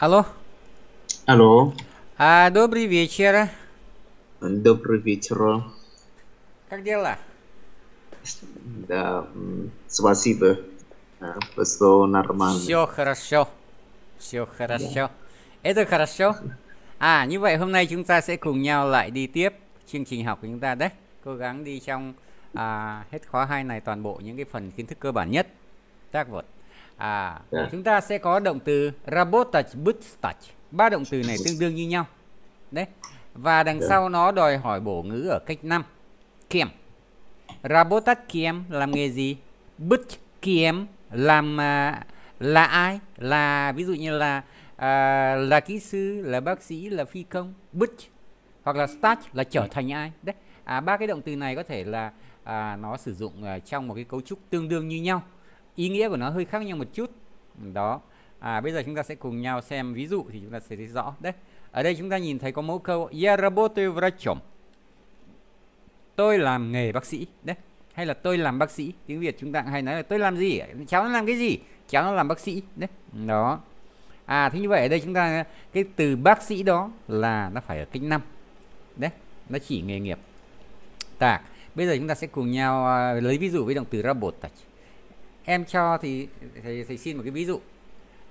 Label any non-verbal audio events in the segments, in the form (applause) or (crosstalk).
Алло. Алло. А, добрый вечер. Добрый вечер. Как дела? Да, спасибо. Все нормально. Все хорошо. Все хорошо. Да. Это хорошо. À, như vậy hôm nay chúng ta sẽ cùng nhau lại đi tiếp chương trình học của chúng ta đấy. Cố gắng đi trong à, hết khóa 2 này toàn bộ những cái phần kiến thức cơ bản nhất. Tác vật à, à chúng ta sẽ có động từ rabotach bustach ba động từ này tương đương như nhau đấy và đằng yeah. Dạ. sau nó đòi hỏi bổ ngữ ở cách 5 kiềm rabotach kiềm làm nghề gì bút kiềm làm uh, là ai là ví dụ như là uh, là kỹ sư là bác sĩ là phi công bút hoặc là start là trở dạ. thành ai đấy à, ba cái động từ này có thể là à, nó sử dụng uh, trong một cái cấu trúc tương đương như nhau ý nghĩa của nó hơi khác nhau một chút đó à bây giờ chúng ta sẽ cùng nhau xem ví dụ thì chúng ta sẽ thấy rõ đấy ở đây chúng ta nhìn thấy có mẫu câu я работаю врачом tôi làm nghề bác sĩ đấy hay là tôi làm bác sĩ tiếng việt chúng ta hay nói là tôi làm gì cháu nó làm cái gì cháu nó làm bác sĩ đấy đó à thế như vậy ở đây chúng ta cái từ bác sĩ đó là nó phải ở cách năm đấy nó chỉ nghề nghiệp tạc bây giờ chúng ta sẽ cùng nhau à, lấy ví dụ với động từ работать em cho thì thầy, thầy xin một cái ví dụ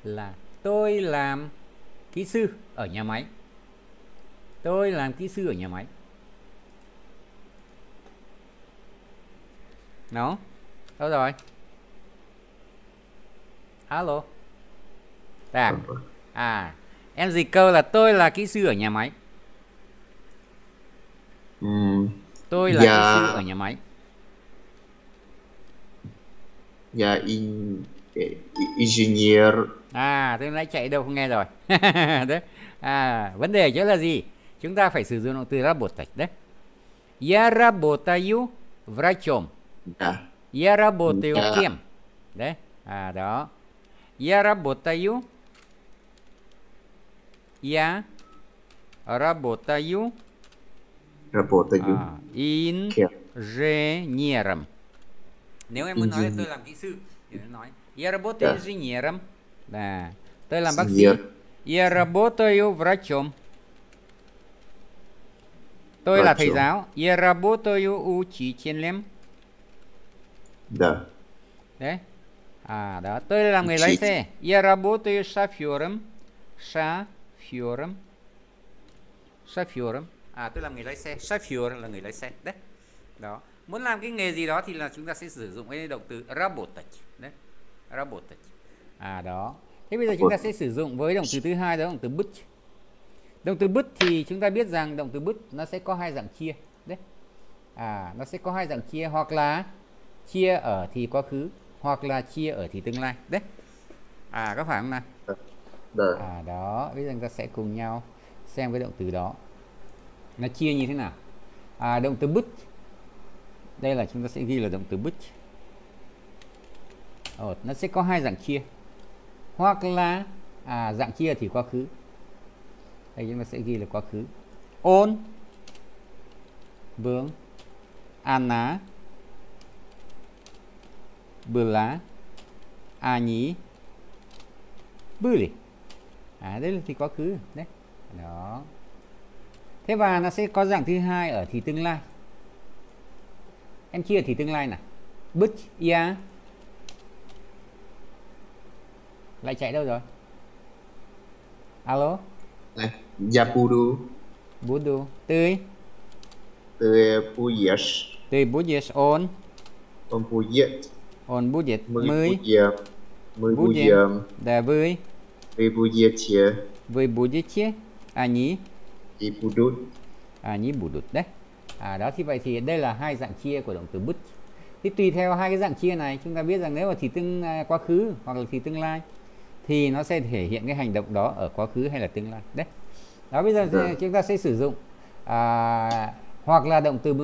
là tôi làm kỹ sư ở nhà máy tôi làm kỹ sư ở nhà máy nó đâu rồi alo à à em dịch câu là tôi là kỹ sư ở nhà máy ừ. tôi là dạ. kỹ sư ở nhà máy dạ in engineer à tôi nãy chạy đâu không nghe rồi (laughs) đấy à vấn đề chỗ là gì chúng ta phải sử dụng động từ работать đấy я работаю врачом да. я работаю да. кем đấy à đó я работаю я работаю работаю а, инженером nếu em ừ, muốn nói ừ, là ừ. tôi làm kỹ sư nói я работаю инженером да tôi làm bác sĩ я работаю врачом tôi là thầy giáo я работаю учителем да đấy à đó tôi là à, người lái xe я работаю шофером шофером шофером à tôi làm người lái xe chauffeur là người lái xe đấy đó muốn làm cái nghề gì đó thì là chúng ta sẽ sử dụng cái động từ работать đấy работать à đó thế bây giờ chúng ta sẽ sử dụng với động từ thứ hai đó động từ bứt động từ bứt thì chúng ta biết rằng động từ bứt nó sẽ có hai dạng chia đấy à nó sẽ có hai dạng chia hoặc là chia ở thì quá khứ hoặc là chia ở thì tương lai đấy à có phải không nào à đó bây giờ chúng ta sẽ cùng nhau xem cái động từ đó nó chia như thế nào à, động từ bứt đây là chúng ta sẽ ghi là động từ bridge Ồ, nó sẽ có hai dạng chia hoặc là à, dạng chia thì quá khứ đây chúng ta sẽ ghi là quá khứ ôn vương Anna Bula Ani Buli à đấy là thì quá khứ đấy đó thế và nó sẽ có dạng thứ hai ở thì tương lai em chia thì tương lai nè bứt ia lại chạy đâu rồi alo này, Yapudu Budu tươi tươi Pujias tươi Pujias on on Pujiet on mới, mới Pujiet với Mười Pujiam Да вы Вы будете Вы будете Они И будут Они будут, đấy à, đó thì vậy thì đây là hai dạng chia của động từ bứt thì tùy theo hai cái dạng chia này chúng ta biết rằng nếu mà thì tương à, quá khứ hoặc là thì tương lai thì nó sẽ thể hiện cái hành động đó ở quá khứ hay là tương lai đấy đó bây giờ vâng. chúng ta sẽ sử dụng à, hoặc là động từ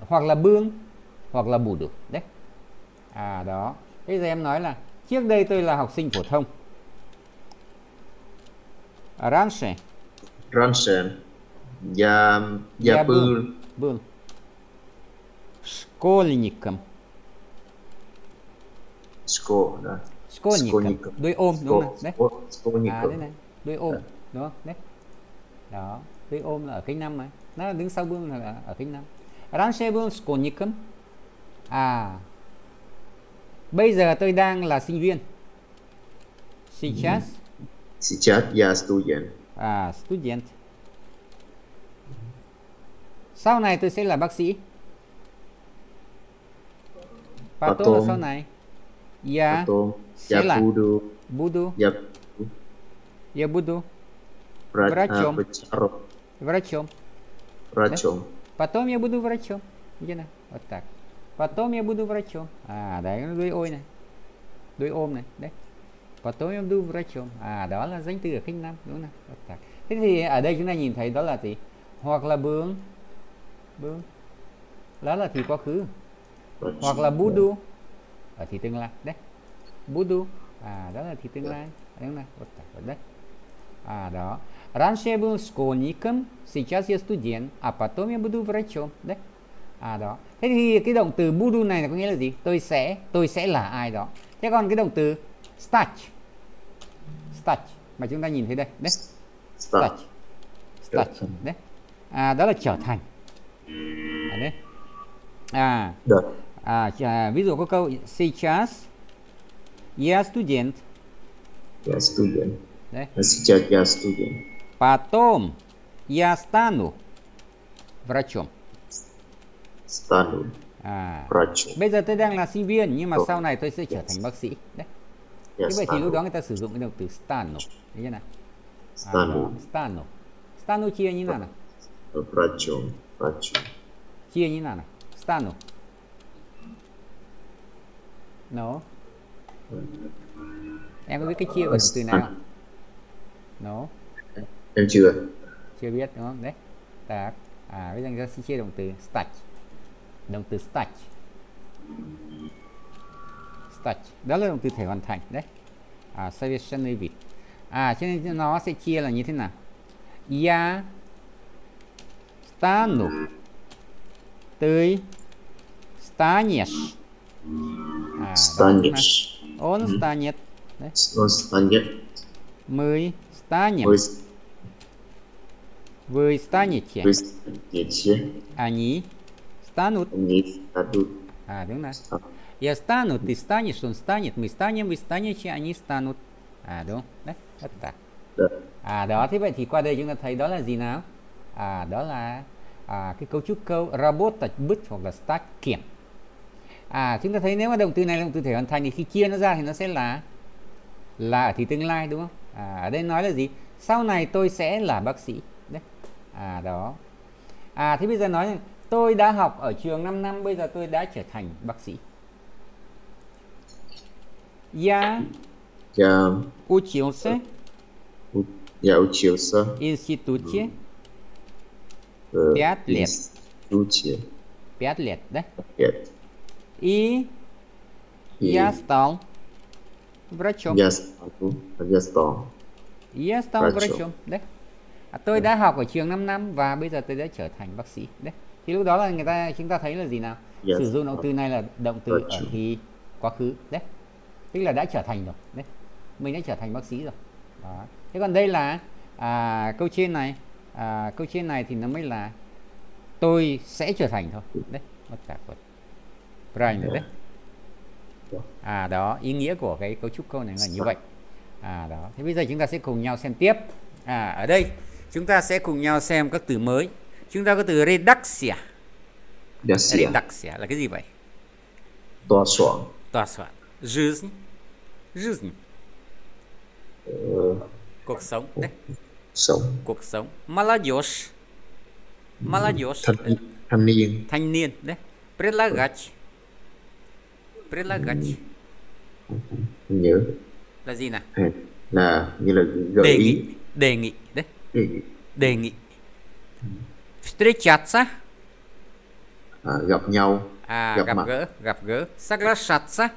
hoặc là bương hoặc là bù được đấy à đó bây giờ em nói là trước đây tôi là học sinh phổ thông раньше раньше Я, я, я был, был... Был. Школьником. Шко, да. Школьником. Школьником. Đuôi ôm Шко, đúng không? Đấy. Школьником. À, đây này. Đuôi ôm. Đấy. Đúng không? Đấy. Đó. Đuôi ôm là ở cánh năm mà. Nó đứng sau bương là ở cánh năm. Раньше был школьником. À. Bây giờ tôi đang là sinh viên. Сейчас. Сейчас я студент. À, student. sau này tôi sẽ là bác sĩ Patong, Patong. là sau này Я Patong. sẽ я là буду, буду. Я, я буду врач, врачом. А, врачом. Врачом. Да? Потом я буду врачом. Где она? Вот так. Потом я буду врачом. А, да, đuôi ôi này. Đuôi ôm này, đấy. Потом я буду врачом. À, đó là danh từ ở khinh năm, đúng không? Thế thì ở đây chúng ta nhìn thấy đó là gì? Hoặc là bướm bu lá là thì quá khứ hoặc là budu ở thì tương lai đấy budu à đó là thì tương dạ. lai đúng này đấy à đó. Раньше был школьником, сейчас я студент, а потом я буду врачом. Đấy. À đó. Thế thì cái động từ budu này là có nghĩa là gì? Tôi sẽ, tôi sẽ là ai đó. Thế còn cái động từ start. Start mà chúng ta nhìn thấy đây, đấy. Start. Start. Dạ. Đấy. À, đó là trở thành. А, да? А, да. А, а, видел, каков сейчас я студент. Я студент. Да? А сейчас я студент. Потом я стану врачом. Стану à. врачом. Bây giờ tôi đang là sinh viên nhưng mà sau này tôi sẽ trở thành bác sĩ. Đấy. Yes, Như vậy thì lúc đó người ta sử dụng cái động từ stano. Đấy chưa nào? Stano. Stano. Stano chia như thế nào? Врачом. Staciu. Hier Ninana. Stanu. No. Em có biết cái chia của từ nào không? No. Em chưa. Chưa biết đúng không? Đấy. Tạc. À bây giờ chúng ta sẽ chia động từ stach. Động từ stach. Stach. Đó là động từ thể hoàn thành đấy. À, Salvation Navy. À cho nên nó sẽ chia là như thế nào? Ya yeah. стану. Ты станешь. А, станешь. Он станет. Он станет. Мы станем. Вы станете. Вы станете. Они станут. Они станут. А, верно. Я стану, ты станешь, он станет, мы станем, вы станете, они станут. А да, đấy, tất да, Được. À đó, thế vậy thì qua đây chúng ta thấy đó là gì nào? à, đó là à, cái cấu trúc câu robot bit hoặc là start kiểm à chúng ta thấy nếu mà động từ này là động từ thể hoàn thành thì khi chia nó ra thì nó sẽ là là thì tương lai đúng không à, ở đây nói là gì sau này tôi sẽ là bác sĩ đấy à đó à thế bây giờ nói tôi đã học ở trường 5 năm bây giờ tôi đã trở thành bác sĩ Я Я учился Я учился институте mm пять лет. Институте. Пять лет, да? Пять. И, И я стал врачом. Я стал, я стал. Я стал врачом, врачом đấy. À, tôi ừ. đã học ở trường 5 năm và bây giờ tôi đã trở thành bác sĩ đấy. Thì lúc đó là người ta chúng ta thấy là gì nào? Yes. Sử dụng động từ này là động từ ở thì quá khứ đấy. Tức là đã trở thành rồi đấy. Mình đã trở thành bác sĩ rồi. Đó. Thế còn đây là à, câu trên này à, câu chuyện này thì nó mới là tôi sẽ trở thành thôi đấy bất cả của prime rồi đấy à đó ý nghĩa của cái cấu trúc câu này là như vậy à đó thế bây giờ chúng ta sẽ cùng nhau xem tiếp à ở đây chúng ta sẽ cùng nhau xem các từ mới chúng ta có từ redaxia redaxia, là cái gì vậy tòa soạn tòa soạn жизнь жизнь ờ. cuộc sống đấy sống cuộc sống молодежь молодежь ừ. thanh, thanh niên thanh niên đấy предлагать предлагать nhớ là gì nào là như là gợi đề ý. nghị đề nghị đấy đề nghị, đề nghị. встречаться à, gặp nhau à, gặp, gặp mặt. gỡ gặp gỡ соглашаться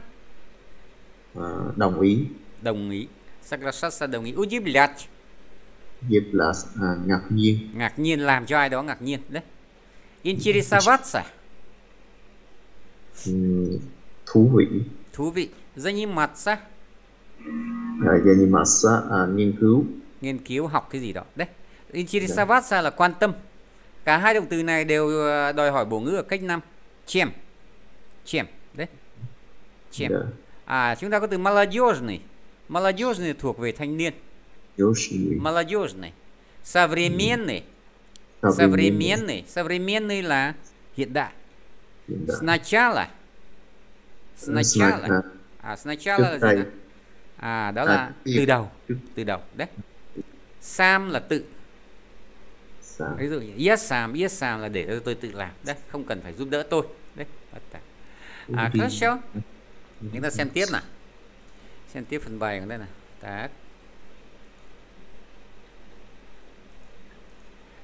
à, đồng ý đồng ý соглашаться đồng ý удивлять Nghiệp là à, ngạc nhiên. Ngạc nhiên làm cho ai đó ngạc nhiên đấy. Интересоваться. Ừ, thú vị. Thú vị. Заниматься. À, заниматься à, nghiên cứu. Nghiên cứu học cái gì đó. Đấy. Интересоваться dạ. là quan tâm. Cả hai động từ này đều à, đòi hỏi bổ ngữ ở cách năm. Чем. Чем. Đấy. Чем. Yeah. Dạ. À, chúng ta có từ молодежный. Молодежный thuộc về thanh niên. Молодежный. Молодежный. Современный. Современный. Современный. Современный là hiện đại. Hiện đại. Сначала. Сначала. Сначала. À, сначала là gì nào? À, đó à, là từ đầu. Từ đầu. Đấy. Sam là tự. Sam. Ví dụ như yes Sam, yes Sam là để tôi tự làm. Đấy, không cần phải giúp đỡ tôi. Đấy. À, хорошо. Chúng ta xem tiếp nào. Xem tiếp phần bài của đây này. Так.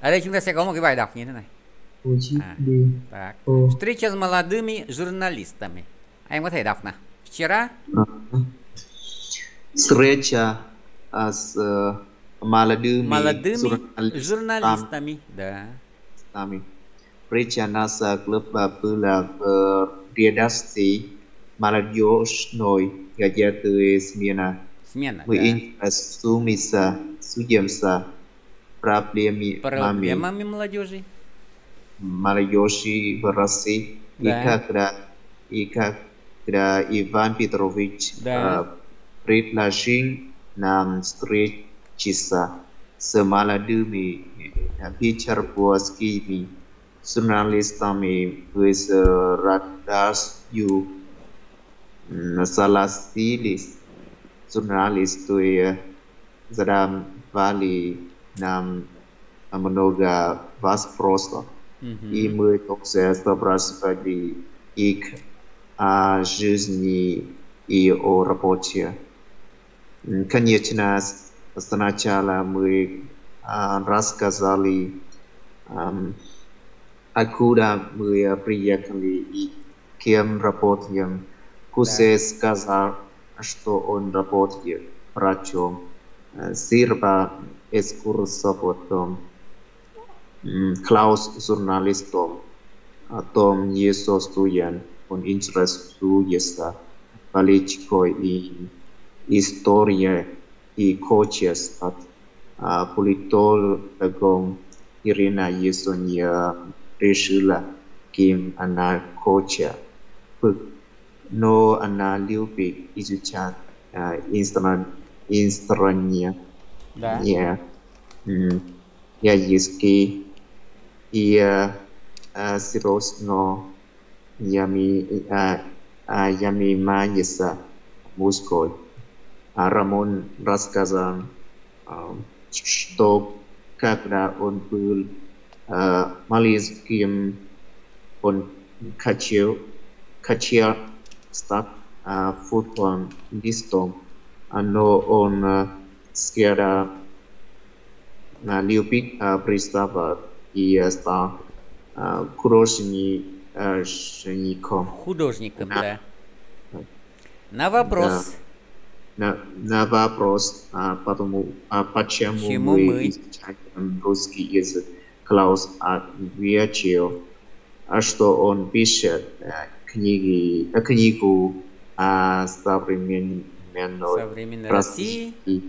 Ở đây chúng ta sẽ có một cái bài đọc như thế này. À, Встреча с молодыми журналистами. Em có thể đọc nào. Вчера. Встреча с молодыми, журналистами. Да. Встреча нас клуба была в редакции молодежной газеты «Смена». Смена, Мы интересуемся, судимся проблеми проблемами молодежи. Молодежи в России да. и когда и когда Иван Петрович да. э, предложил нам встретиться с молодыми петербургскими журналистами в Радасью согласились журналисты задавали нам много вопросов. Mm-hmm. И мы также спрашивали их о жизни и о работе. Конечно, сначала мы а, рассказали, откуда мы приехали и кем работаем. Кусе да. сказал, что он работает врачом. Э, Сирба ekskursovotom. Mm, Klaus žurnalistom, atom tom je so stujen, on interesuje sa veličkoj i istorije i koče stat. A uh, politologom Irina Jeson je rešila, kim ana koče. No ana ljubi izučati uh, instran, instranja Да. Yeah. Mm. Я иски и сиросно ями ями маеса муской. Рамон рассказал, что когда он был малийским, он хотел, хотел стать футболистом, но он скера любит пристава и стал художником. Художником, да. На вопрос. На, на вопрос, а, потому, а почему, почему мы, мы изучаем русский язык, Клаус ответил, что он пишет книги, книгу о современной, современной России. России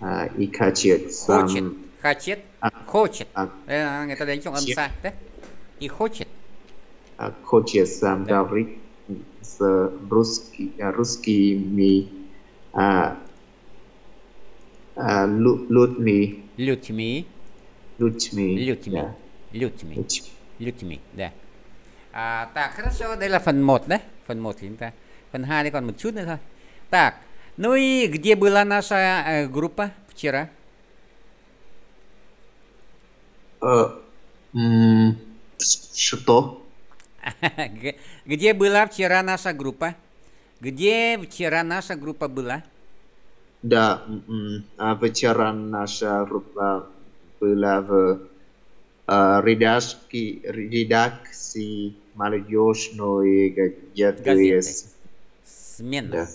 à, и хочет сам... Хочет, хочет, а, хочет. А, Đây, người ta đánh trong âm sai. Đấy. И хочет. А, хочет сам Đấy. говорить с русский, русскими а, а, людьми. Людьми. Людьми. Людьми. Людьми. Людьми, да. À, так, хорошо, đây là phần 1 đấy. Phần 1 thì chúng ta. Phần 2 thì còn một chút nữa thôi. Так, Ну и где была наша э, группа вчера? Э, что? (laughs) Где была вчера наша группа? Где вчера наша группа была? Да, а вчера наша группа была в э, редакции, редакции молодежной газеты. Газеты. Смена. Да.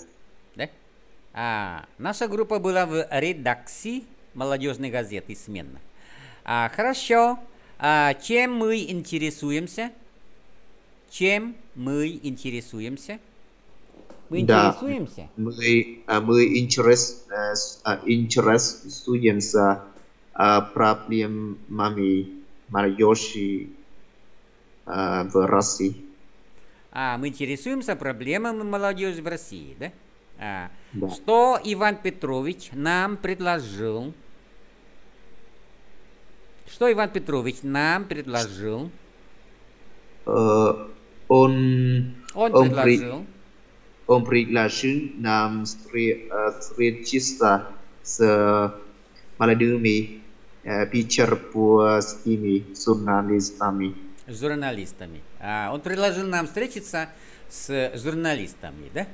А, наша группа была в редакции молодежной газеты «Смена». А, хорошо. А, чем мы интересуемся? Чем мы интересуемся? Мы да, интересуемся? Мы, а, мы интерес, э, а, интересуемся а, проблемами молодежи в России. А, мы интересуемся проблемами молодежи в России, да? А, да. Что Иван Петрович нам предложил? Что Иван Петрович нам предложил? Uh, он, он, он предложил. При, он предложил нам встретиться э, с э, молодыми петербургскими журналистами. Журналистами. А, он предложил нам встретиться с журналистами, да?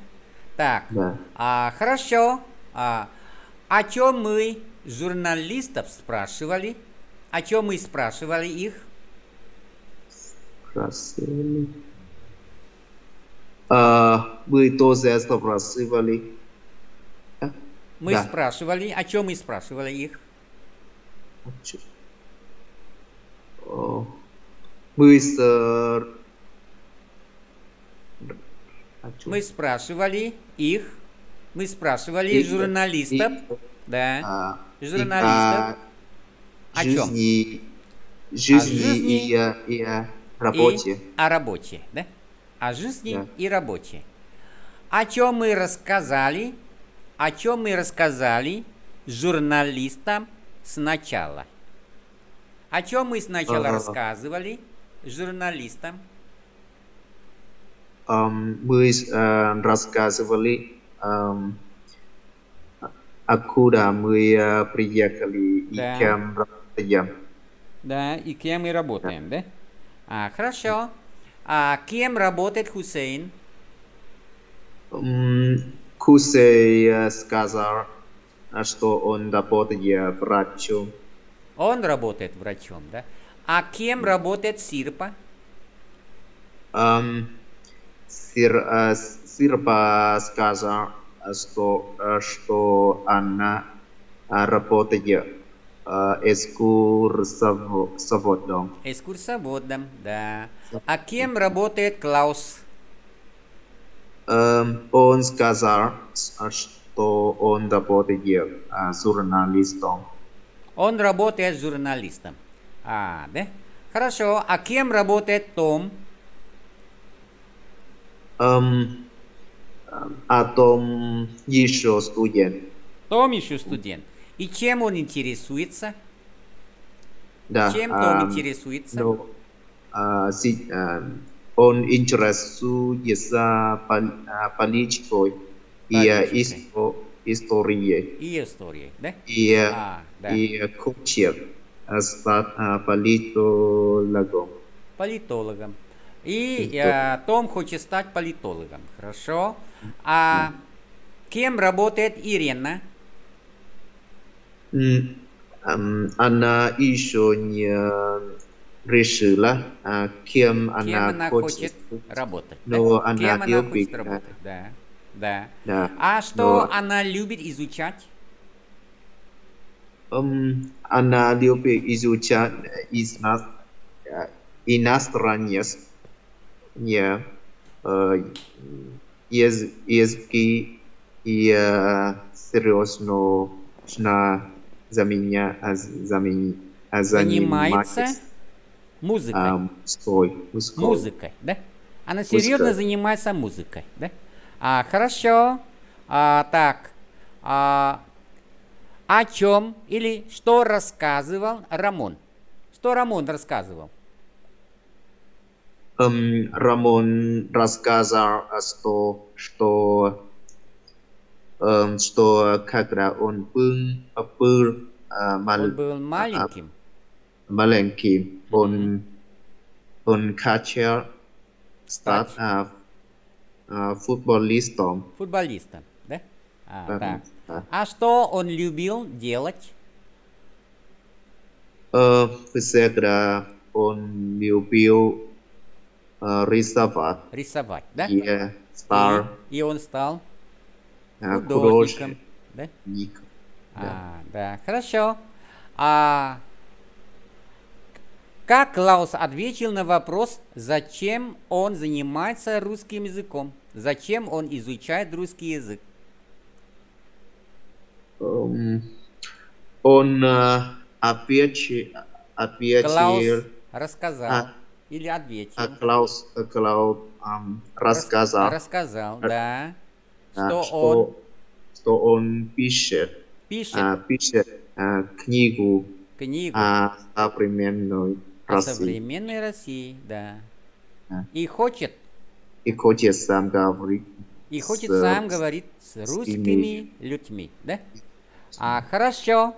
Так, да. а, хорошо. А, о чем мы журналистов спрашивали? О чем мы спрашивали их? Спрашивали. А, вы тоже спрашивали. Мы да. спрашивали, о чем мы спрашивали их? О чем? О, мы спрашивали э, мы спрашивали их, мы спрашивали и, журналистов, и, да, а, журналистов. И, а, о чем? Жизни, жизни, о жизни и, и, и работе. И о работе, да? О жизни да. и работе. О чем мы рассказали, о чем мы рассказали журналистам сначала. О чем мы сначала ага. рассказывали журналистам мы э, рассказывали откуда мы э, приехали да. и кем работаем. Да, и кем мы работаем, да? да? А, хорошо. А кем работает Хусейн? Хусейн э, сказал, что он работает врачом. Он работает врачом, да? А кем работает Сирпа? Um, Сир, э, Сирпа сказал, что, э, что она э, работает э, экскурсоводом. Экскурсоводом, да. А кем работает Клаус? Эм, он сказал, что он работает журналистом. Он работает журналистом. А, да? Хорошо. А кем работает Том? эм, а Том еще студент. Том еще студент. И чем он интересуется? Да. Чем а, Том интересуется? No, ну, а, си, а, он интересуется а, политикой и исто, историей. И историей, да? И, э, а, да. кучер стать а, политологом. Политологом. И э, Том хочет стать политологом, хорошо? А кем работает Ирина? Она еще не решила, а кем, кем она, она хочет, хочет работать. Но да? она кем она любит, хочет работать, да. Да. да. А что но... она любит изучать? Um, она любит изучать э, э, иностранец yeah, uh, jez, jeziky je серйозно нужно заменя, а, замен, а занимается музыкой. Um, а, музыкой. музыкой, да? Она серьезно Музыка. занимается музыкой, да? А, хорошо. А, так. А, о чем или что рассказывал Рамон? Что Рамон рассказывал? эм, Рамон рассказал, э, что, что, эм, что когда он был, э, был, э, мал, он был маленьким, э, маленьким он, он хотел стать э, э, футболистом. Футболистом, да? А, да, так. Да. а что он любил делать? Э, всегда он любил Э, рисовать. Рисовать, да? И, стал, и, и он стал э, художником. Да? Ник. А, да. да, хорошо. А как Лаус ответил на вопрос, зачем он занимается русским языком? Зачем он изучает русский язык? Um, он uh, ответил, ответил... Клаус рассказал. А, или ответил. А Клаус, э, Клаус эм, рассказал. Рассказал, э, да. что, что, он... что он пишет. Пишет. А, пишет а, книгу. Книгу. О современной о России. современной России, да. да. И хочет. И хочет сам говорить. И хочет с, сам говорить с русскими людьми, да? А, хорошо.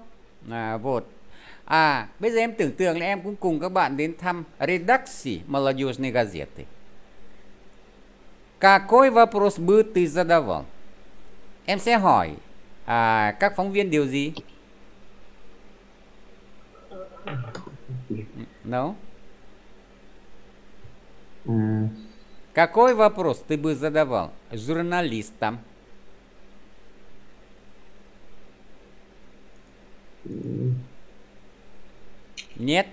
А, вот. À, bây giờ em tưởng tượng là em cũng cùng các bạn đến thăm редакции молодежной газеты. Какой вопрос бы ты задавал? Em sẽ hỏi à, các phóng viên điều gì? No? Mm. Какой вопрос ты бы задавал журналистам? Mm. Нет?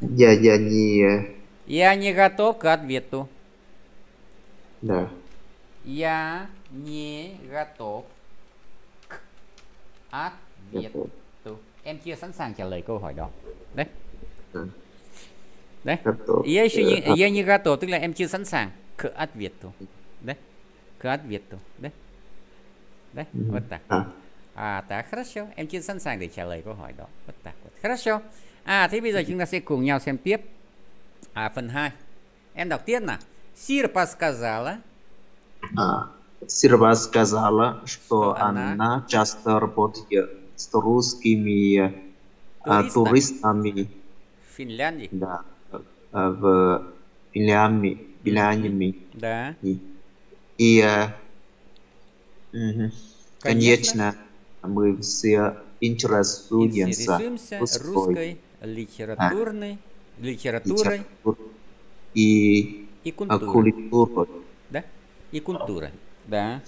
Я, я не... Я не готов к ответу. Да. Я не готов к ответу. Em chưa sẵn sàng trả lời câu hỏi đó. Đấy. Ừ. Đấy. Я еще не, я не готов, tức là em chưa sẵn sàng к ответу. Đấy. К ответу. Đấy. Đấy, вот так. А, так, хорошо. Em chưa sẵn sàng để trả lời câu hỏi đó. Вот так вот. Хорошо. à thế bây giờ chúng ta sẽ cùng nhau xem tiếp à, phần 2 em đọc tiếp nào Сирпа сказала а, Сирпа сказала что она часто работает с русскими э, туристами Финляндии да э, в Финляндии Финляндии да и э, конечно мы все интересуемся русской литературной, а, литературой и, и культурой. Да? И культура, да.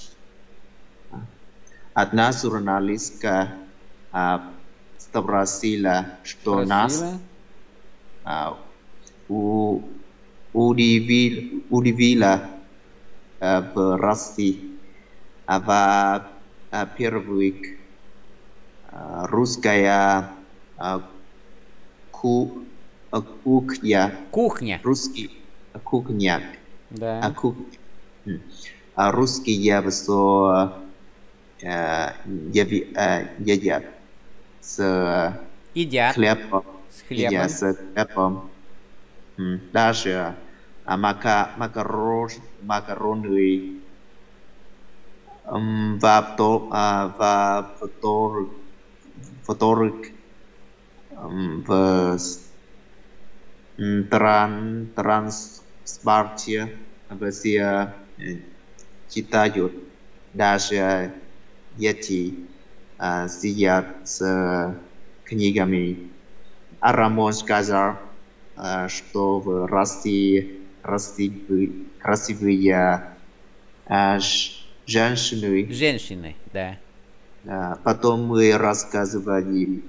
А. Одна журналистка а, спросила, что спросила. нас а, у, удивил, удивила а, в России а, во-первых, а, а, русская а, ку, а кухня. Кухня. Русский. А кухня. Да. А кухня. А русский я бы со э, я едят э, с едят хлебом. С хлебом. Едят с хлебом. Даже а, мака макарон макароны в в в в в тран, транспорте в России э, читают даже дети а, э, сидят с а, книгами. Арамон сказал, э, что в России красивые, красивые а, женщины. Женщины, да. потом мы рассказывали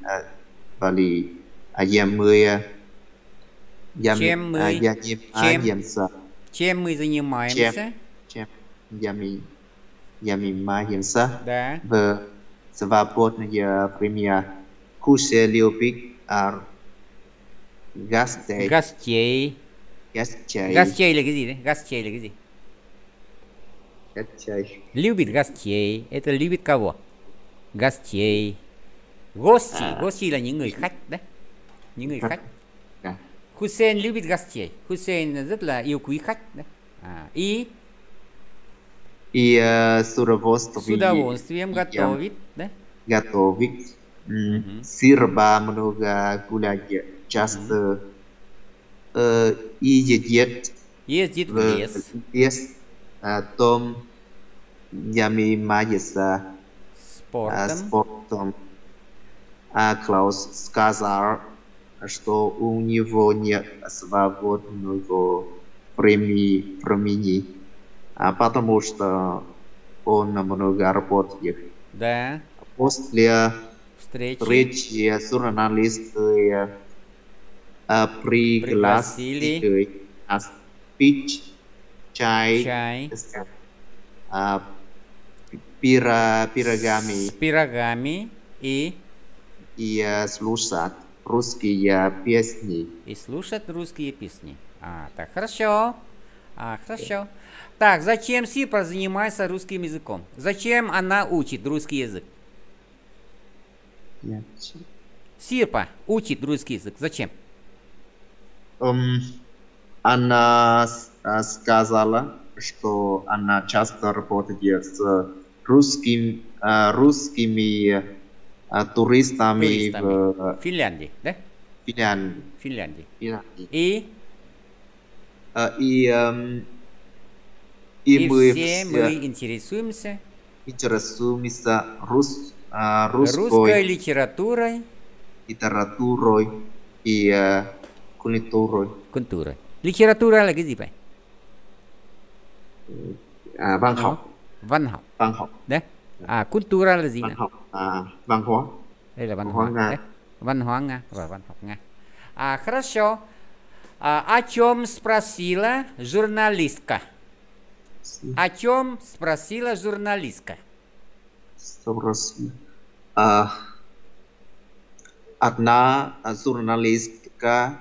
Pali Ayamria Yam, чем мы, аямим, чем, аямса. чем мы занимаемся? Чем, чем ями, ямимаемся да. в любит ар гостей. Гостей. Гостей. Гостей или где? Гостей или где? Любит гостей. Это любит кого? Гостей. Gosti, à. Gosti là những người khách đấy. Những người khách. À. Hussein любит гостей. Hussein rất là yêu quý khách đấy. À, и и э, с удовольствием, с удовольствием готовит, да? Готовить. Mm-hmm. Сырба много гулять часто. Mm-hmm. Э, и едет. Ездит в лес. лес. А, том занимается спортом. А, спортом. А Клаус сказал, что у него нет свободного времени, а потому что он много работает. Да. После встречи, встречи журналисты а, пригласили нас пить чай, чай. с пирогами. С пирогами и и э, слушать русские песни. И слушать русские песни. А, так, хорошо. А, хорошо. Так, зачем Сипа занимается русским языком? Зачем она учит русский язык? Нет. Сирпа учит русский язык. Зачем? Um, она э, сказала, что она часто работает с русским, э, русскими uh, turis tami ke Finland je, deh. Finland. Finland je. I. E? Uh, I um, I if мы интересуемся интересуемся рус а, русской, русской литературой литературой и а, культурой культурой литература лаги зипа а ванхао ванхао ванхао да а культура лазина ванхао à, văn hóa đây là văn, văn hóa, nga đấy, văn hóa nga và văn học nga à, хорошо а, о чем спросила журналистка о чем спросила журналистка спросила одна журналистка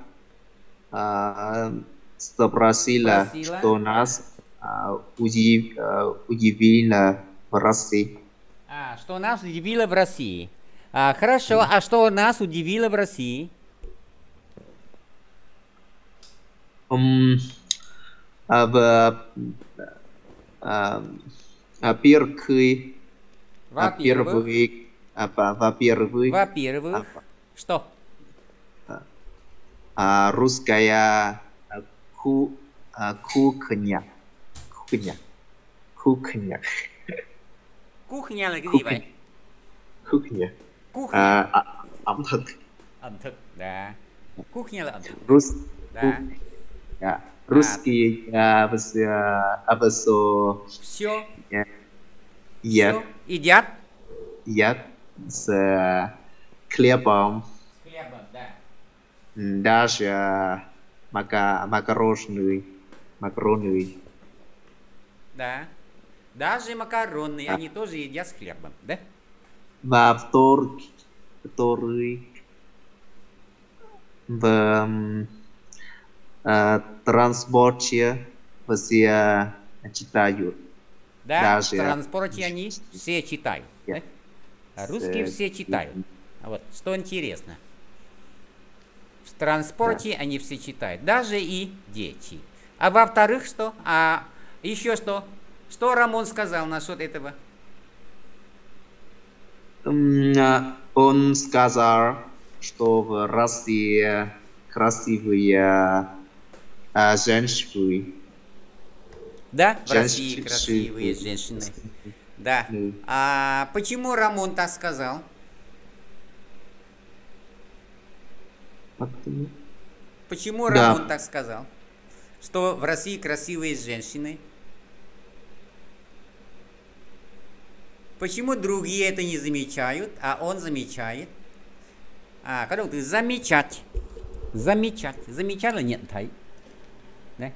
а, спросила, спросила что нас а, удив, а, удивило в России а, что нас удивило в России. А, хорошо, а что нас удивило в России? Um, а, в, а, а, а первый, а, а, во-первых, а, во-первых, во-первых, что? А, русская ку, а, кухня, кухня, кухня. Kuchnia là cái gì vậy? Kuchnia. Kuchnia. À, à, ẩm thực. Ẩm thực, да. Kuchnia là ẩm thực. Rus. Да. Да. Русский, а, а, все. Все. Едят. Едят. Едят с хлебом. С хлебом, да. Даже мака, макарошный, макаронный. Да. Даже макароны, они тоже едят с хлебом, да? Во который в э, транспорте все читают. Да, Даже... в транспорте они все читают. Yeah. Да? А русские все читают. Вот, что интересно. В транспорте да. они все читают. Даже и дети. А во-вторых, что? А еще что? Что Рамон сказал насчет этого? А, он сказал, что в России красивые а, женщины. Да, в Женщ... России красивые женщины. Да. А почему Рамон так сказал? Почему Рамон да. так сказал? Что в России красивые женщины? Почему другие это не замечают, а он замечает? А, có động замечать. Замечать. Замечать нет, тай. thấy. Đấy.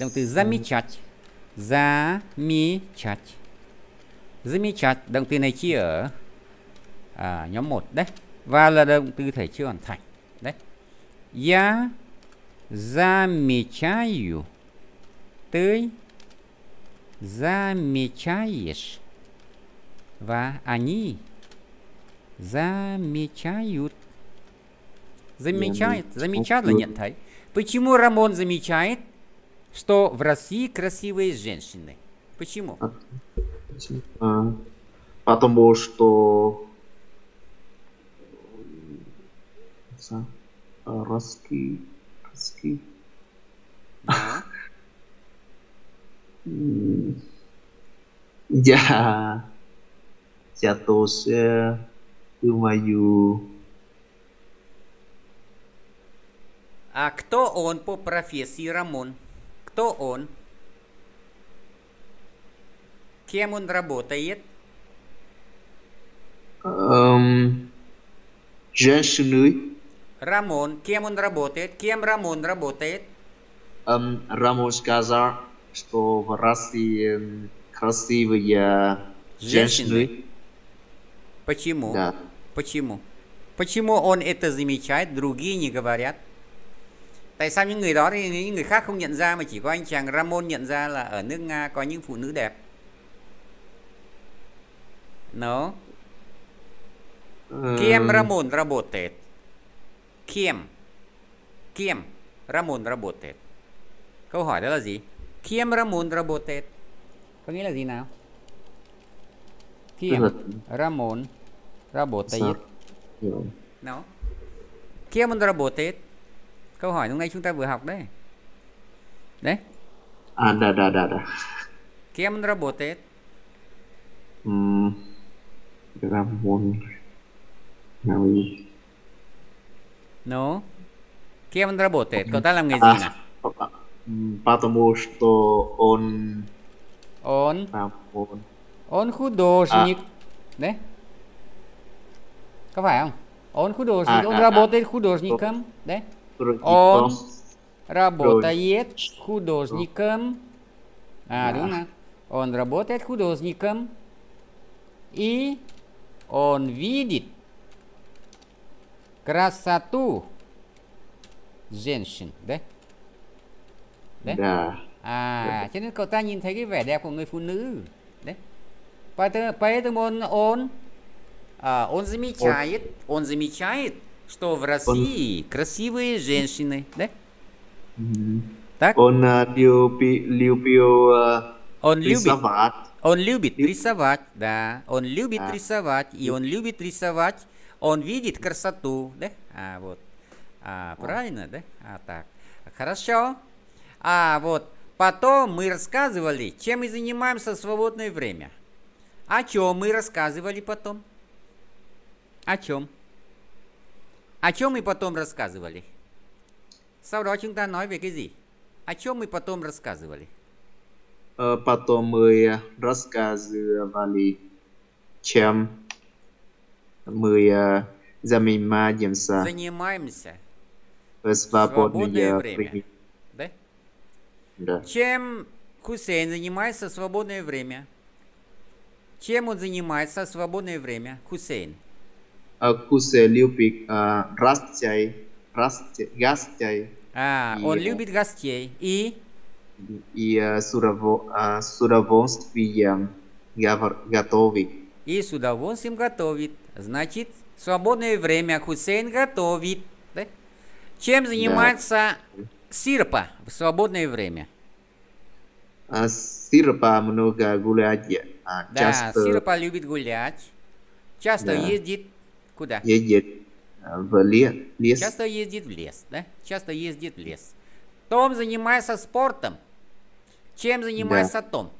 Động замечать. Замечать. Замечать. Động từ này chia ở à, nhóm 1 đấy. Và là động từ thể chưa hoàn thành. Đấy. Я замечаю. Ты замечаешь. Ва они замечают. Замечает, замечательно, нет, Тай. Почему Рамон замечает, что в России красивые женщины? Почему? А, а, потому что а, русские, русские. (laughs) Я Jatuhnya Юмаю. А кто он по профессии Рамон? Кто он? Кем он работает? Um, женщиной. Рамон, кем он работает? Кем Рамон работает? Um, Рамон сказал, что в России красивые женщины. женщины. Почему? Да. Почему? Почему он это замечает, другие не говорят? Tại sao những người đó thì những người khác không nhận ra mà chỉ có anh chàng Ramon nhận ra là ở nước Nga có những phụ nữ đẹp? No. Um... Ramon Рамон работает? Кем? Кем Рамон работает? Câu hỏi đó là gì? Кем Ramon работает? Có nghĩa là gì nào? Кем ờ. Ramon robotit nó ừ. kia một robotit câu hỏi hôm nay chúng ta vừa học đấy đấy à đà đà đà đà kia một robotit um, Ramon Navi nó kia một robotit cậu ta làm nghề gì à, nào потому что он он он он художник а. да Có phải không? Он художник, а, он а, работает а. художником, да? Он работает художником. А, да. đúng Он работает художником. И он видит красоту женщин, да? Да. Yeah. À, yeah. cho nên cậu ta nhìn thấy cái vẻ đẹp Поэтому он, он а, он замечает, он... он замечает, что в России он... красивые женщины, да? Mm-hmm. Так? Он а, люби, любил а, он рисовать. Любит, он любит Лю... рисовать, да. Он любит а. рисовать, и он любит рисовать. Он видит красоту, да? А, вот. А, правильно, а. да? А, так. Хорошо. А, вот. Потом мы рассказывали, чем мы занимаемся в свободное время. О чем мы рассказывали потом? О чем? О чем мы потом рассказывали? Sau đó chúng О чем мы потом рассказывали? Э, потом мы рассказывали, чем мы э, занимаемся. Занимаемся. В свободное, время. время. Да? Да. Чем Хусейн занимается в свободное время? Чем он занимается в свободное время, Хусейн? А вкусы любит гостей, гостей. А, а и, он любит гостей и? И э, с, урово, а, с удовольствием готовит. И с удовольствием готовит. Значит, в свободное время Хусейн готовит. Да? Чем занимается да. Сирпа в свободное время? А, сирпа много гулять. А, да, часто... Сирпа любит гулять. Часто да. ездит Куда? Ездит э, в ле лес. Часто ездит в лес, да? Часто ездит в лес. Том занимается спортом. Чем занимается да. Том?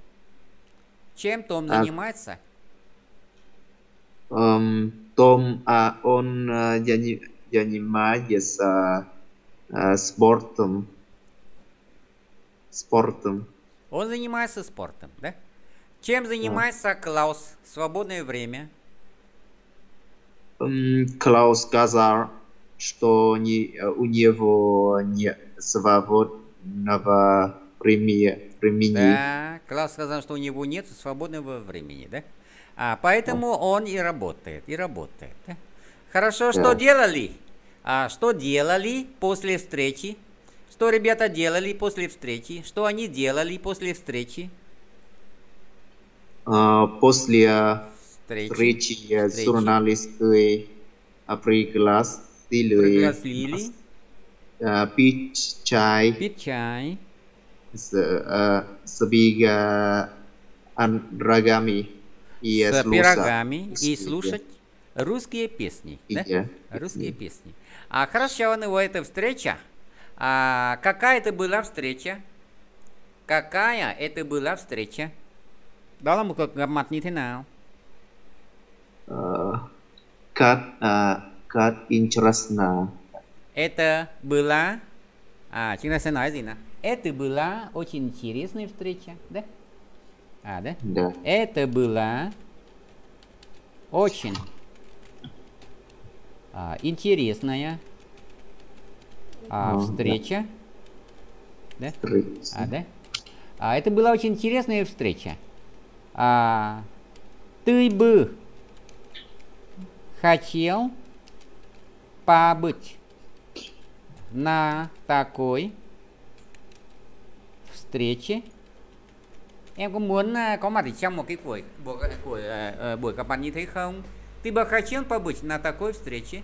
Чем Том а... занимается? Um, Том, а он а, э, занимается а, э, спортом. Спортом. Он занимается спортом, да? Чем занимается а. Клаус в свободное время? Клаус сказал, что не, у него нет свободного времени. Да, Клаус сказал, что у него нет свободного времени, да? А, поэтому да. он и работает, и работает. Да? Хорошо, да. что делали? А, что делали после встречи? Что ребята делали после встречи? Что они делали после встречи? А, после Uh, treci jurnalistului priglas silui pichai pichai sebiga андрагами и с пирогами и слушать русские песни, да? Русские песни. А хорошо, у него эта встреча. А какая это была встреча? Какая это была встреча? Đó мы как cuộc gặp mặt как, э, как э, интересно. Это была... А, Чингна Сенайзина. Это была очень интересная встреча, да? А, да? Да. Это была очень а, интересная а, ну, встреча. Да? Встреча. А, да? А, это была очень интересная встреча. А, ты бы хотел побыть на такой встрече. Em có muốn có mặt trong một cái buổi buổi buổi, buổi gặp mặt như thế không? Ты бы хотел побыть на такой встрече?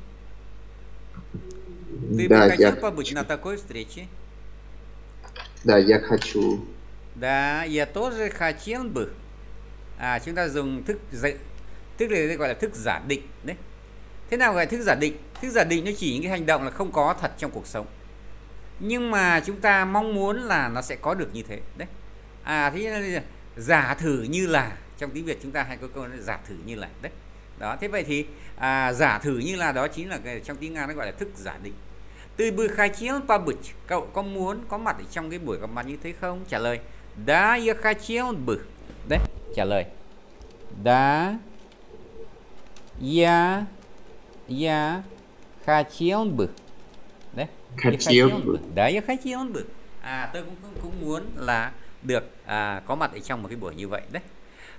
Ты бы хотел побыть на такой встрече? Да, я хочу. Да, я тоже хотел бы. À, chúng ta dùng thức dậy, tức là gọi là thức giả định đấy. thế nào gọi thức giả định thức giả định nó chỉ những cái hành động là không có thật trong cuộc sống nhưng mà chúng ta mong muốn là nó sẽ có được như thế đấy à thế giả thử như là trong tiếng việt chúng ta hay có câu là giả thử như là đấy đó thế vậy thì à, giả thử như là đó chính là cái, trong tiếng nga nó gọi là thức giả định từ bữa khai chiếu public cậu có muốn có mặt ở trong cái buổi gặp mặt như thế không trả lời đã yêu khai chiếu bự đấy trả lời đã ya Я хотел бы. Đấy. Хотел бы. Đấy, хотел бы. À, tôi cũng, cũng cũng muốn là được à, có mặt ở trong một cái buổi như vậy đấy.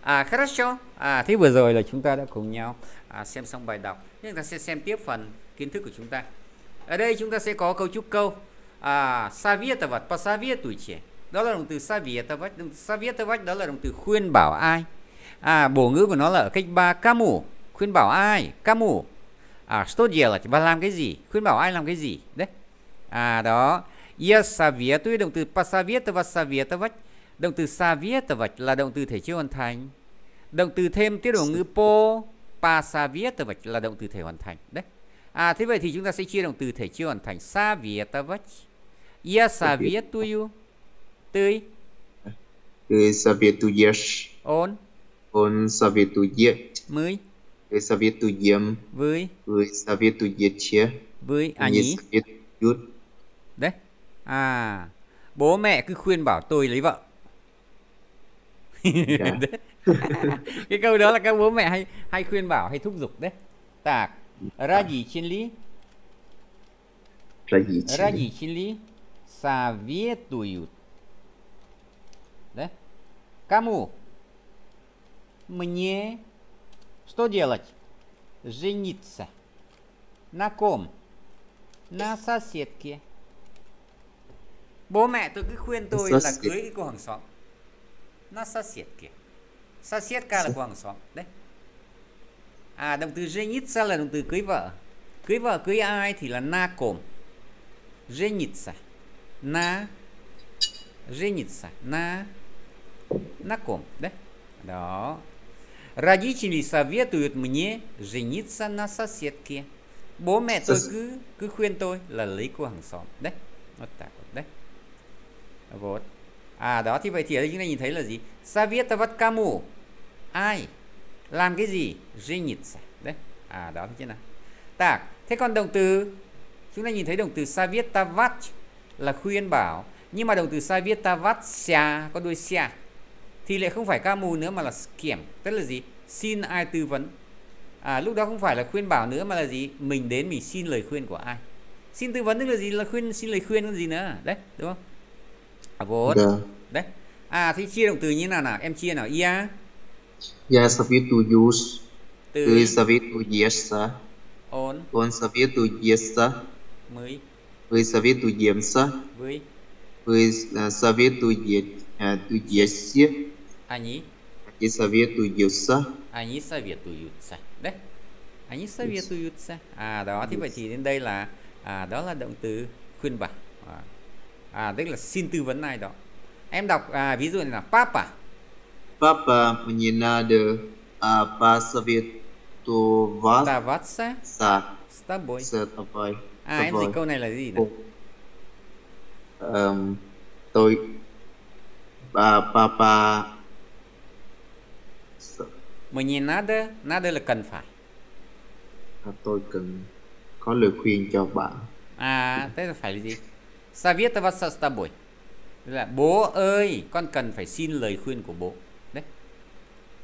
À, хорошо. À, thế vừa rồi là chúng ta đã cùng nhau à, xem xong bài đọc. chúng ta sẽ xem tiếp phần kiến thức của chúng ta. Ở đây chúng ta sẽ có câu trúc câu à, советовать, trẻ. Đó là động từ советовать. Động từ советовать đó là động từ khuyên bảo ai. À, bổ ngữ của nó là ở cách 3 kamu, khuyên bảo ai? Kamu à, что делать và làm cái gì khuyên bảo ai làm cái gì đấy à đó я советую động từ посоветовать советовать động từ советовать là động từ thể chưa hoàn thành động từ thêm tiếp động ngữ po посоветовать là động từ thể hoàn thành đấy à thế vậy thì chúng ta sẽ chia động từ thể chưa hoàn thành советовать я советую ты ты советуешь он он советует mới Советуем. Вы. Вы советуете. Вы. Они. Советуют. Đấy. À. Bố mẹ cứ khuyên bảo tôi lấy vợ. Yeah. cái câu đó là các bố mẹ hay hay khuyên bảo hay thúc giục đấy. Так. Родители. Родители. Родители советуют. Да? Кому? Мне. Что делать? Жениться. На ком? Na соседке. kia. Bố mẹ tôi cứ khuyên tôi là cưới cô hàng xóm. Na сосед kia. Соседка là cô hàng xóm. Đấy. À động từ жениться là động từ cưới vợ. Cưới vợ cưới ai thì là na cồm. Жениться. На жениться. На на cồm. Đấy. Đó. Родители советуют мне жениться на соседке. Bố mẹ tôi cứ cứ khuyên tôi là lấy cô hàng xóm. Đấy, nó tạc đấy. Вот. À đó thì vậy thì ở đây chúng ta nhìn thấy là gì? Советовать кому? Ai? Làm cái gì? Жениться. Đấy. À đó thì thế nào? Так, thế còn động từ chúng ta nhìn thấy động từ советовать là khuyên bảo, nhưng mà động từ советовать ся có đuôi ся thì lại không phải ca mù nữa mà là kiểm tức là gì xin ai tư vấn à, lúc đó không phải là khuyên bảo nữa mà là gì mình đến mình xin lời khuyên của ai xin tư vấn tức là gì là khuyên xin lời khuyên cái gì nữa đấy đúng không à, vốn vâng. đấy à thì chia động từ như nào nào em chia nào ia yeah. Я советую từ Ты советуешься. với với советуется. Мы. Вы советуемся. Вы. Вы советуете. Они Они советуются. Они советуются. Đấy. Они советуются. À đó thì vậy thì đến đây là à, đó là động từ khuyên bảo. À, à tức là xin tư vấn này đó. Em đọc à, ví dụ này là papa. Papa мне надо а, посоветоваться с тобой. С тобой. À, à, à em dịch câu này là gì nào? Um, tôi bà bà bà mà nhìn nó nó nada là cần phải. À, tôi cần có lời khuyên cho bạn. À, thế là phải là gì? Советоваться с тобой. Là bố ơi, con cần phải xin lời khuyên của bố. Đấy.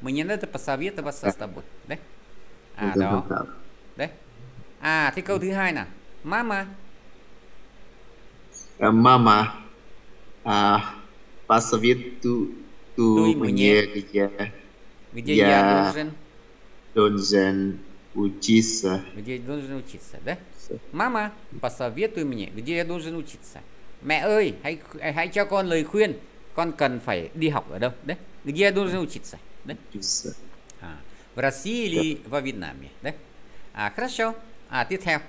Мне надо посоветоваться с тобой. Đấy. À đó. Đấy. À thế câu thứ hai nè. Mama. Uh, mama. À, посоветуй à, tu мне где Где я, я должен? Должен учиться. Где я должен учиться, да? Мама, посоветуй мне, где я должен учиться. Mẹ ơi, hãy hãy cho con lời khuyên. Con cần phải đi học ở đâu? Đấy. Где я должен учиться? Да? Учиться. А, в России или во Вьетнаме, да? À, хорошо. À, tiếp theo.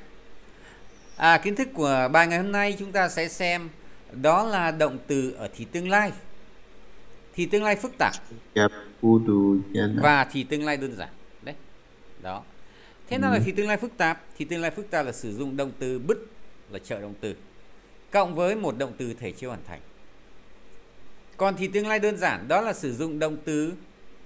À, kiến thức của bài ngày hôm nay chúng ta sẽ xem đó là động từ ở thì tương lai thì tương lai phức tạp và thì tương lai đơn giản đấy đó thế nào là ừ. thì tương lai phức tạp thì tương lai phức tạp là sử dụng động từ bứt là trợ động từ cộng với một động từ thể chưa hoàn thành còn thì tương lai đơn giản đó là sử dụng động từ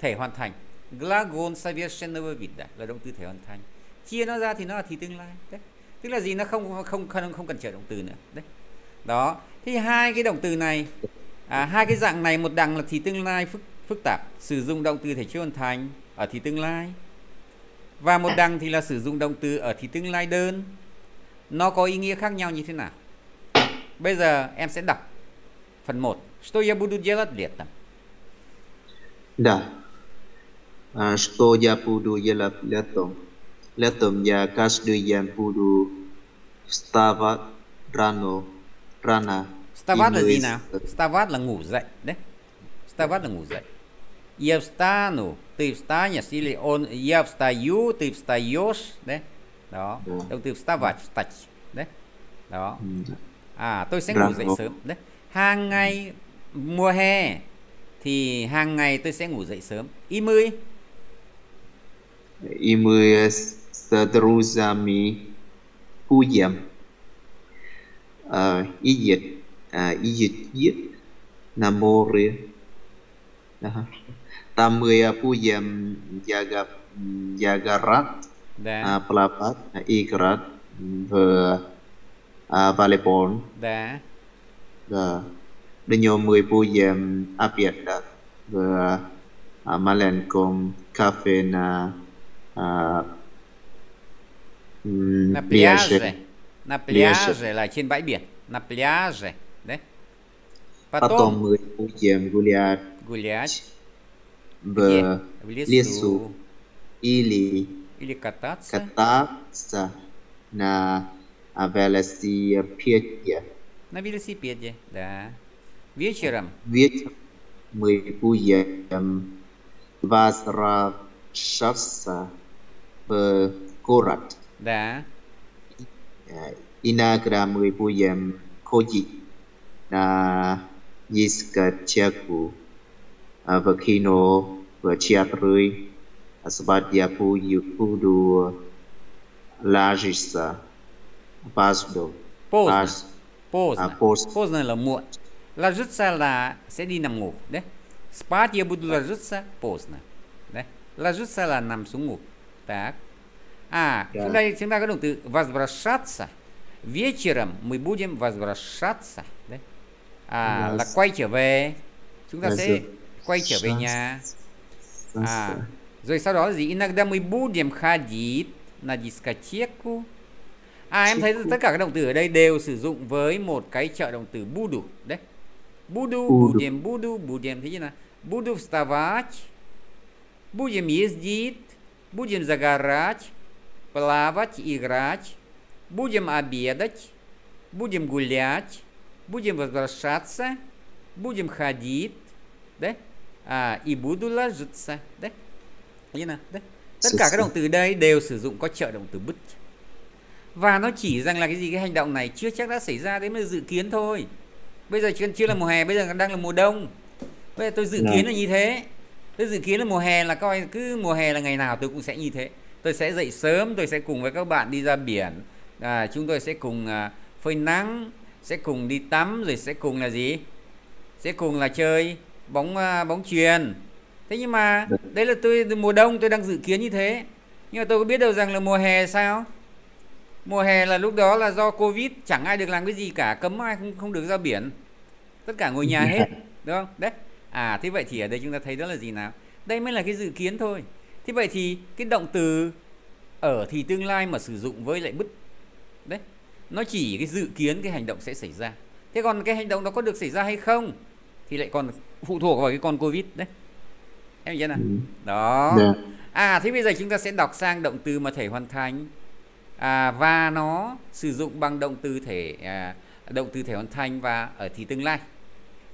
thể hoàn thành glagon saviershenovida là động từ thể hoàn thành chia nó ra thì nó là thì tương lai đấy tức là gì nó không không không không cần trợ động từ nữa đấy đó thì hai cái động từ này à, hai cái dạng này một đằng là thì tương lai phức phức tạp sử dụng động từ thể chưa hoàn thành ở thì tương lai và một đằng thì là sử dụng động từ ở thì tương lai đơn nó có ý nghĩa khác nhau như thế nào bây giờ em sẽ đọc phần 1 что я буду делать летом да что я буду делать летом летом я каждый день буду вставать рано рано Stavat là gì nào? Stavat là ngủ dậy đấy. Stavat là ngủ dậy. Я встану, ты встанешь, или он, я встаю, ты встаешь, đấy. Đó, động từ вставать, встать, đấy. Đó. Dạ. À, tôi sẽ dạ, ngủ dậy sớm, đấy. Hàng ngày mùa hè thì hàng ngày tôi sẽ ngủ dậy sớm. Y mươi. Y mươi struzami puyam. Ờ, à, ý dịch Iyit Namore Тамыя пуем Ягарат Плапат Играт в Valebon Đã Đã Đã nhiều mười pujem Apiadat Vừa Malencom Café na à, Na piage Na piage là trên bãi biển Na piage Потом, Потом мы будем гулять. Гулять. Да. В лесу. лесу. Или. Или кататься. Кататься на велосипеде. На велосипеде, да. Вечером. Вечером мы будем возвращаться в город. Да. Иногда мы будем ходить на Yiskachaku Вакино, Vachiaprui Asbadyapu Yukudu Lajisa Pasdo Поздно. Pas, поздно. А, поздно. Поздно ламо. Ложиться ла сиди на мух, да? Спать я буду ложиться поздно. Да? Ложиться ла нам сунгу. Так. А, да. сюда я всегда говорю, ты возвращаться. Вечером мы будем возвращаться. Да? à yes. là quay trở về chúng ta yes. sẽ quay trở về nhà à rồi sau đó là gì иногда мы будем ходить на дискотеку à em thấy tất cả các động từ ở đây đều sử dụng với một cái trợ động từ буду đấy буду будем буду будем thế chứ nào буду вставать будем ездить будем загорать плавать играть будем обедать будем гулять будем возвращаться, будем ходить, да? À, и буду ложиться, да? Лена, да? Tất cả các động từ đây đều sử dụng có trợ động từ bứt. Và nó chỉ rằng là cái gì cái hành động này chưa chắc đã xảy ra đến mới dự kiến thôi. Bây giờ chưa, chưa là mùa hè, bây giờ đang là mùa đông. Bây giờ tôi dự dạ. kiến là như thế. Tôi dự kiến là mùa hè là coi cứ mùa hè là ngày nào tôi cũng sẽ như thế. Tôi sẽ dậy sớm, tôi sẽ cùng với các bạn đi ra biển. À, chúng tôi sẽ cùng à, phơi nắng, sẽ cùng đi tắm rồi sẽ cùng là gì sẽ cùng là chơi bóng à, bóng truyền. thế nhưng mà đấy là tôi mùa đông tôi đang dự kiến như thế nhưng mà tôi có biết đâu rằng là mùa hè sao mùa hè là lúc đó là do covid chẳng ai được làm cái gì cả cấm ai không không được ra biển tất cả ngồi nhà hết đúng không đấy à thế vậy thì ở đây chúng ta thấy đó là gì nào đây mới là cái dự kiến thôi thế vậy thì cái động từ ở thì tương lai mà sử dụng với lại bứt đấy nó chỉ cái dự kiến cái hành động sẽ xảy ra thế còn cái hành động đó có được xảy ra hay không thì lại còn phụ thuộc vào cái con covid đấy em hiểu nào ừ. đó dạ. à thế bây giờ chúng ta sẽ đọc sang động từ mà thể hoàn thành à, và nó sử dụng bằng động từ thể à, động từ thể hoàn thành và ở thì tương lai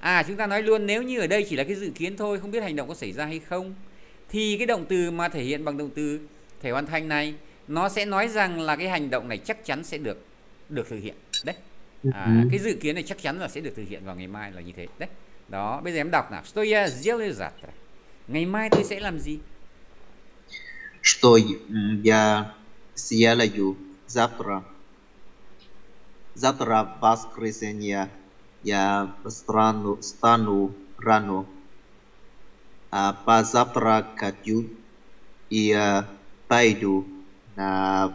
à chúng ta nói luôn nếu như ở đây chỉ là cái dự kiến thôi không biết hành động có xảy ra hay không thì cái động từ mà thể hiện bằng động từ thể hoàn thành này nó sẽ nói rằng là cái hành động này chắc chắn sẽ được được thực hiện đấy à, ừ. cái dự kiến này chắc chắn là sẽ được thực hiện vào ngày mai là như thế đấy đó bây giờ em đọc nào stoya ngày mai tôi sẽ làm gì что я сделаю завтра завтра воскресенье я встану стану рано а позавтракаю и пойду на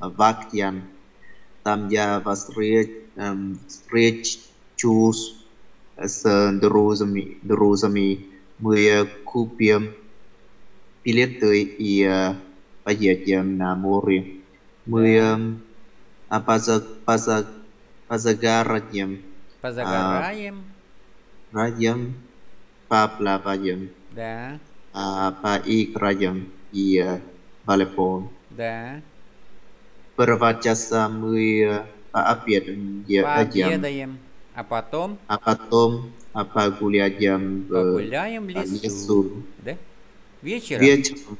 вахтянг там я эм, встречусь э, с друзьями, друзьями мы купим билеты и э, поедем на море. Мы эм, а, поза, поза, позагораем. Позагораем. А, раем, поплаваем. Да. А, поиграем и а, волейбол. Да. Первого часа мы а, обедаем. Пообедаем. А потом? А потом а погуляем. Погуляем в а, лесу. лесу. Да? Вечером? Вечером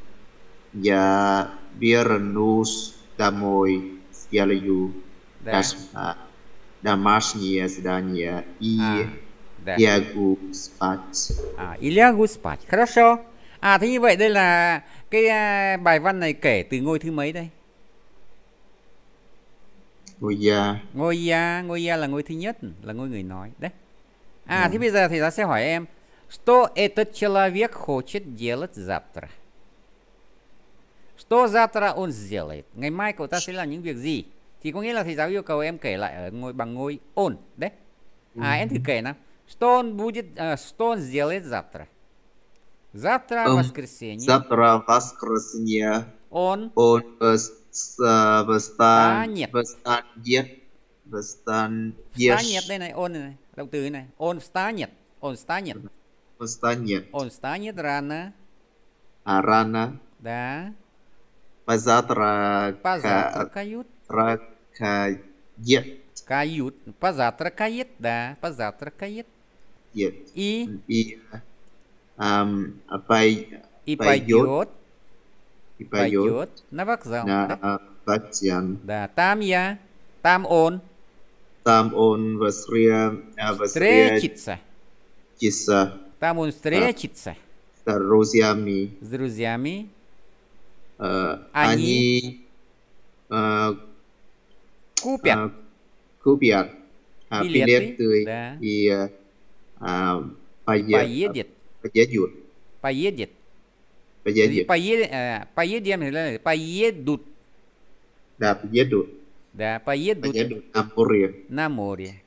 я вернусь домой, сделаю да. домашнее задание и а, да. лягу спать. À, а, и лягу спать. Хорошо. À thế như vậy đây là cái bài văn này kể từ ngôi thứ mấy đây? ngôi gia ngôi gia ngôi gia là ngôi thứ nhất là ngôi người nói đấy à ừ. Vâng. thì bây giờ thầy giáo sẽ hỏi em что этот человек хочет делать завтра что завтра он сделает ngày mai cậu ta sẽ làm những việc gì thì có nghĩa là thầy giáo yêu cầu em kể lại ở ngôi bằng ngôi он đấy à ừ. em thử kể nào что он будет что он сделает завтра завтра воскресенье завтра воскресенье он он uh, в стане в стане в стане станет đây này ôn này động từ này ôn станет он станет э, э, он станет он станет рано а рано да позавтра позавтракают Кает. Кают. Позавтракает, да. Позавтракает. Ет. И? И. Эм, пой, и пойдет и поет, на вокзал. На да? Батьян. А, да, там я, там он. Там он воссре... А, встретится. Встретится. Там он встретится. А, с друзьями. С друзьями. Э, они... они э, купят. Э, купят э, билеты, билеты да. и э, поед, поедет. Поедет. Поедет. Поедет. Поедем, э, поедем, поедут. Да, поедут. Да, поедут. Поедут на море. На море.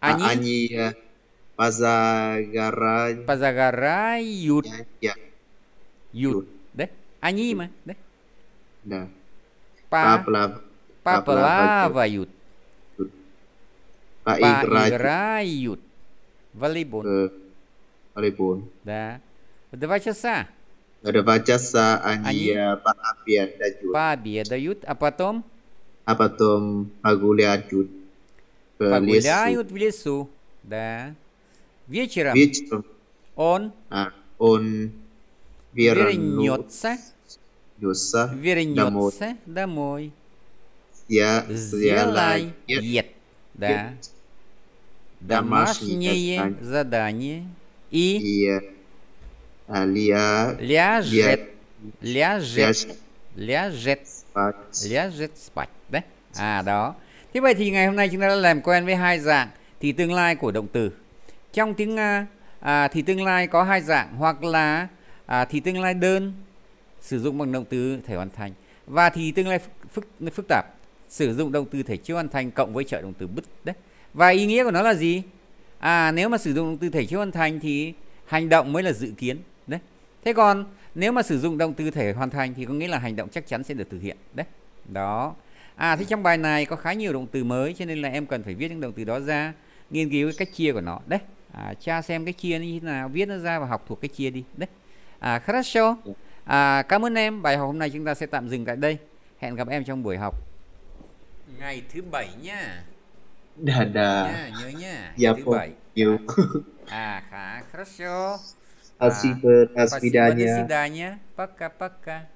А они, а, они э, позагорают. Позагорают. Я, Да? Они, Ют. да? Да. По... Поплав... Поплавают. Поиграют. Поиграют. Волейбол. Э, волейбол. Да. Два часа. Два часа они, они пообедают. Пообедают, а потом? А потом погуляют. В погуляют лесу. в лесу, да. Вечером. Вечером. Он. А, он вернется. Вернется. Вернется домой. домой. Я сделает. Ед. Да. Домашнее, домашнее задание. И. и à, lia lia jet lia jet lia jet lia jet spạch đấy à đó thế vậy thì ngày hôm nay chúng ta đã làm quen với hai dạng thì tương lai của động từ trong tiếng nga à, à, thì tương lai có hai dạng hoặc là à, thì tương lai đơn sử dụng bằng động từ thể hoàn thành và thì tương lai phức, phức, phức tạp sử dụng động từ thể chưa hoàn thành cộng với trợ động từ bứt đấy và ý nghĩa của nó là gì à nếu mà sử dụng động từ thể chưa hoàn thành thì hành động mới là dự kiến thế còn nếu mà sử dụng động từ thể hoàn thành thì có nghĩa là hành động chắc chắn sẽ được thực hiện đấy đó à thế ừ. trong bài này có khá nhiều động từ mới cho nên là em cần phải viết những động từ đó ra nghiên cứu cái cách chia của nó đấy à, cha xem cái chia như thế nào viết nó ra và học thuộc cái chia đi đấy à хорошо ừ. à, cảm ơn em bài học hôm nay chúng ta sẽ tạm dừng tại đây hẹn gặp em trong buổi học ngày thứ bảy nhá đà đà nhớ nhá dạ, thứ vâng. bảy à khá хорошо Pasti ha, pasidanya. Pasidanya. Paka paka.